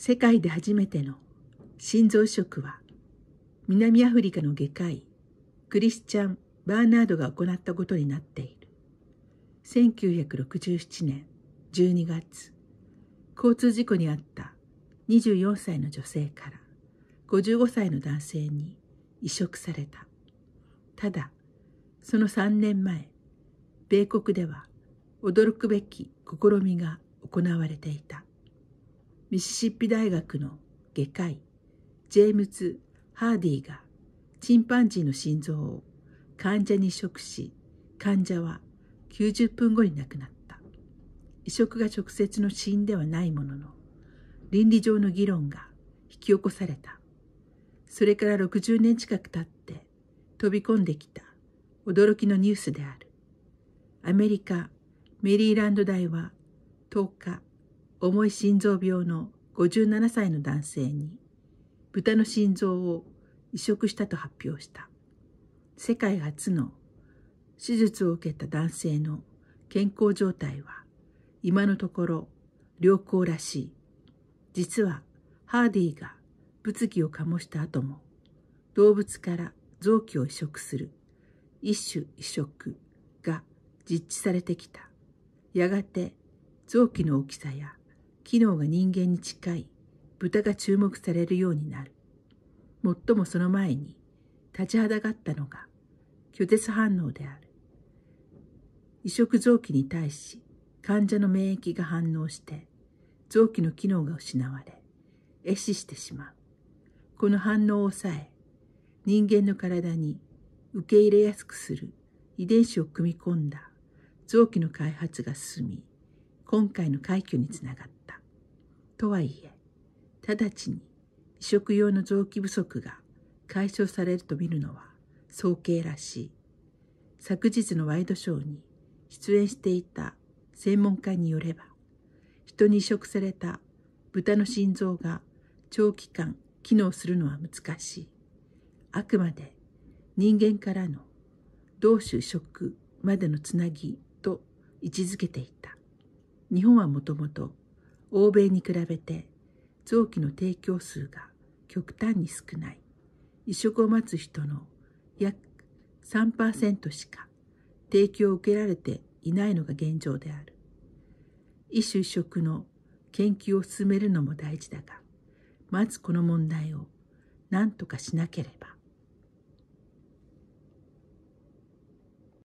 世界で初めての心臓移植は南アフリカの外科医クリスチャン・バーナードが行ったことになっている1967年12月交通事故に遭った24歳の女性から55歳の男性に移植されたただその3年前米国では驚くべき試みが行われていたミシシッピ大学の外科医ジェームズ・ハーディがチンパンジーの心臓を患者に移植し患者は90分後に亡くなった移植が直接の死因ではないものの倫理上の議論が引き起こされたそれから60年近く経って飛び込んできた驚きのニュースであるアメリカメリーランド大は10日重い心臓病の57歳の男性に豚の心臓を移植したと発表した世界初の手術を受けた男性の健康状態は今のところ良好らしい実はハーディが物議を醸した後も動物から臓器を移植する一種移植が実地されてきたやがて臓器の大きさや機能が人間に近い豚が注目されるようになる。もっともその前に立ちはだかったのが拒絶反応である。移植臓器に対し患者の免疫が反応して臓器の機能が失われ、壊死してしまう。この反応を抑え、人間の体に受け入れやすくする遺伝子を組み込んだ臓器の開発が進み、今回の快挙につながった。とはいえ、直ちに移植用の臓器不足が解消されると見るのは早計らしい。昨日のワイドショーに出演していた専門家によれば、人に移植された豚の心臓が長期間機能するのは難しい。あくまで人間からの同種移植までのつなぎと位置づけていた。日本はもともと欧米に比べて臓器の提供数が極端に少ない移植を待つ人の約3%しか提供を受けられていないのが現状である。異種移植の研究を進めるのも大事だが、まずこの問題を何とかしなければ。